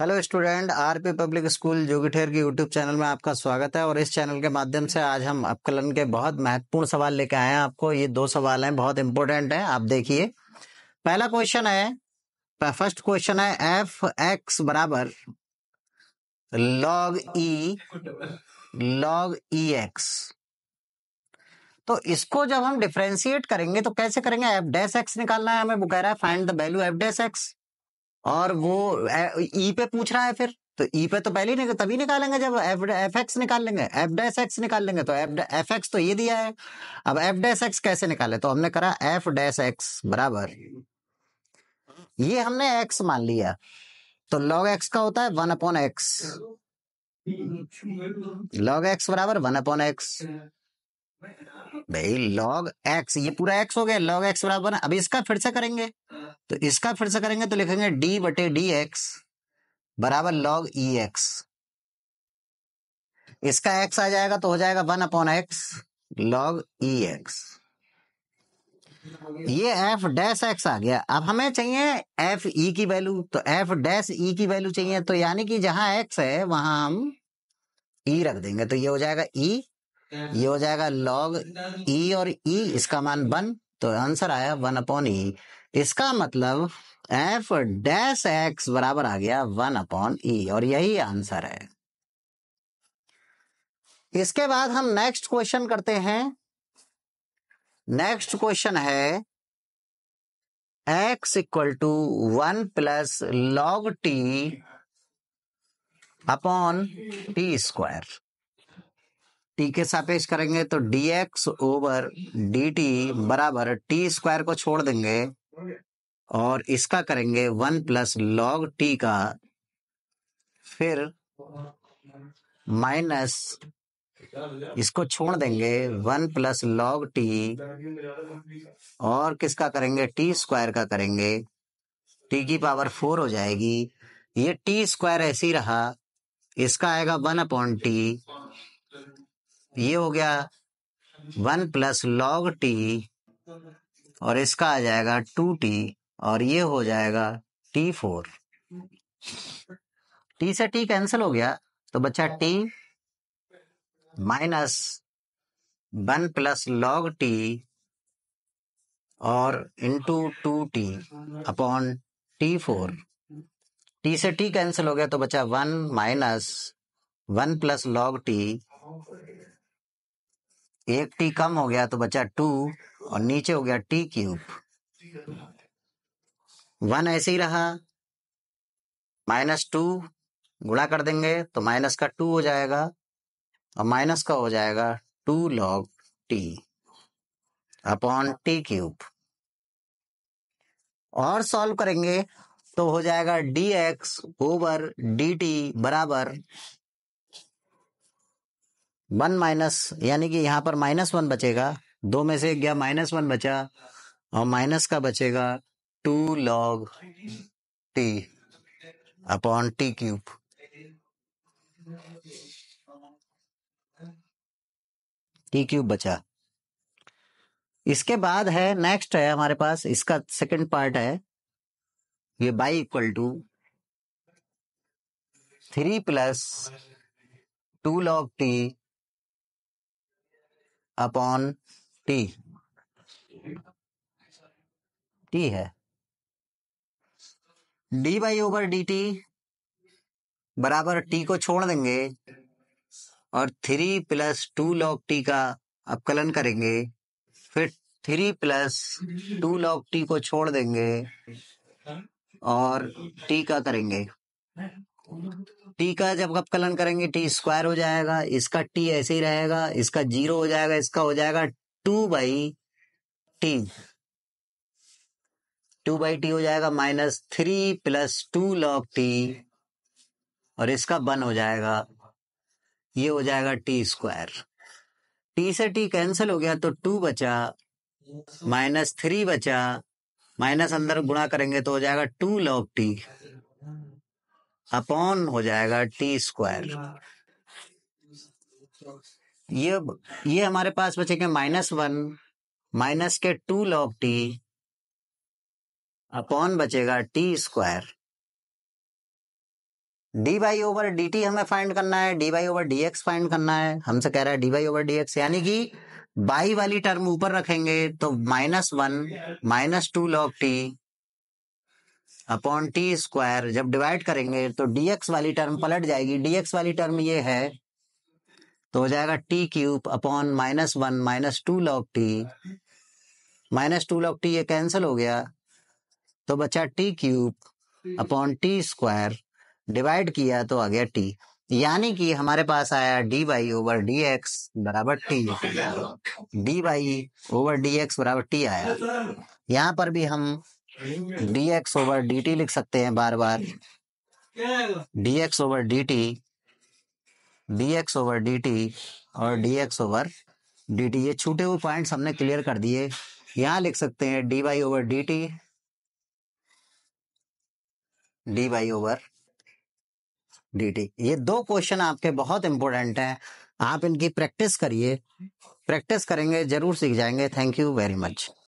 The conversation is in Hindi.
hello student RP public school Jogither के यूट्यूब चैनल में आपका स्वागत है और इस चैनल के माध्यम से आज हम अपकलन के बहुत महत्वपूर्ण सवाल लेके आए हैं आपको ये दो सवाल हैं बहुत इंपॉर्टेंट हैं आप देखिए पहला क्वेश्चन है फर्स्ट क्वेश्चन है एफ एक्स बराबर log e log e x तो इसको जब हम डिफ्रेंशिएट करेंगे तो कैसे करेंगे एफ डैश एक्स निकालना है हमें वो कह रहा है find the value f dash x और वो ई पे पूछ रहा है फिर तो ई पे तो पहले ही तभी निकालेंगे जब एफ एक्स निकाल लेंगे एफ डैस एक्स निकाल लेंगे तो एफ एफ एक्स तो ये दिया है अब एफ डैश एक्स कैसे निकाले तो हमने करा एफ डैश एक्स बराबर ये हमने एक्स मान लिया तो लॉग एक्स का होता है one upon x log x बराबर वन अपॉन एक्स भाई लॉग एक्स ये पूरा एक्स हो गया लॉग एक्स बराबर अब इसका फिर से करेंगे तो इसका फिर से करेंगे तो लिखेंगे डी बटे डी एक्स बराबर लॉग ई एक्स इसका एक्स आ जाएगा तो हो जाएगा one upon x log e x ये एफ डैश एक्स आ गया अब हमें चाहिए एफ ई e की वैल्यू तो एफ डैश ई की वैल्यू चाहिए तो यानी कि जहां एक्स है वहां हम ई e रख देंगे तो ये हो जाएगा ई e, ये हो जाएगा लॉग ई और ई इसका मान वन तो आंसर आया वन अपॉन ई इसका मतलब एफ डैश एक्स बराबर आ गया वन अपॉन ई और यही आंसर है इसके बाद हम नेक्स्ट क्वेश्चन करते हैं नेक्स्ट क्वेश्चन है x equal to one plus log t upon t square t के सापेक्ष करेंगे तो d x over d t बराबर टी स्क्वायर को छोड़ देंगे और इसका करेंगे वन प्लस लॉग टी का फिर माइनस इसको छोड़ देंगे वन प्लस लॉग टी और किसका करेंगे टी स्क्वायर का करेंगे टी की पावर फोर हो जाएगी ये टी स्क्वायर ऐसे ही रहा इसका आएगा वन अपॉन टी ये हो गया वन प्लस लॉग टी और इसका आ जाएगा टू टी और ये हो जाएगा टी फोर टी से टी कैंसिल हो गया तो बच्चा t minus one plus log t और into two t upon t four t से टी कैंसिल हो गया तो बचा one minus one plus log t एक टी कम हो गया तो बचा टू और नीचे हो गया टी क्यूब वन ऐसे ही रहा माइनस टू गुणा कर देंगे तो माइनस का टू हो जाएगा और माइनस का हो जाएगा two log t upon t cube और सॉल्व करेंगे तो हो जाएगा d x over d t बराबर वन माइनस यानी कि यहां पर माइनस वन बचेगा दो में से गया माइनस वन बचा और माइनस का बचेगा two log t upon t cube t cube बचा इसके बाद है नेक्स्ट है हमारे पास इसका सेकंड पार्ट है ये y equal to three plus two log t upon t t है d y over d t बराबर टी को छोड़ देंगे और three plus two log t का अवकलन करेंगे फिर three plus two log t को छोड़ देंगे और टी का करेंगे टी का जब अवकलन करेंगे टी स्क्वायर हो जाएगा इसका टी ऐसे ही रहेगा इसका जीरो हो जाएगा इसका हो जाएगा two by t two by t हो जाएगा minus three plus two log t और इसका वन हो जाएगा ये हो जाएगा टी स्क्वायर टी से टी कैंसिल हो गया तो टू बचा माइनस थ्री बचा माइनस अंदर गुणा करेंगे तो हो जाएगा टू लॉग टी अपॉन हो जाएगा टी स्क्वायर ये ये हमारे पास बचेंगे माइनस वन माइनस के टू लॉग टी अपॉन बचेगा t square d y over d t हमें फाइंड करना है d y over d x find करना है हमसे कह रहा है d y over d x यानी कि बाई वाली टर्म ऊपर रखेंगे तो minus one minus two log t upon t square जब डिवाइड करेंगे तो डीएक्स वाली टर्म पलट जाएगी डीएक्स वाली टर्म ये है तो हो जाएगा t cube upon minus one minus two log t minus two log t ये कैंसिल हो गया तो बचा t cube upon t square divide किया तो आ गया टी यानी कि हमारे पास आया d y over d x बराबर t d y over d x बराबर टी आया यहाँ पर भी हम d x over d t लिख सकते हैं बार बार d x over d t d x over d t और d x over d t ये छूटे हुए पॉइंट्स हमने क्लियर कर दिए यहाँ लिख सकते हैं d y over d t d y over d t ये दो क्वेश्चन आपके बहुत इंपॉर्टेंट हैं आप इनकी प्रैक्टिस करिए प्रैक्टिस करेंगे जरूर सीख जाएंगे थैंक यू वेरी मच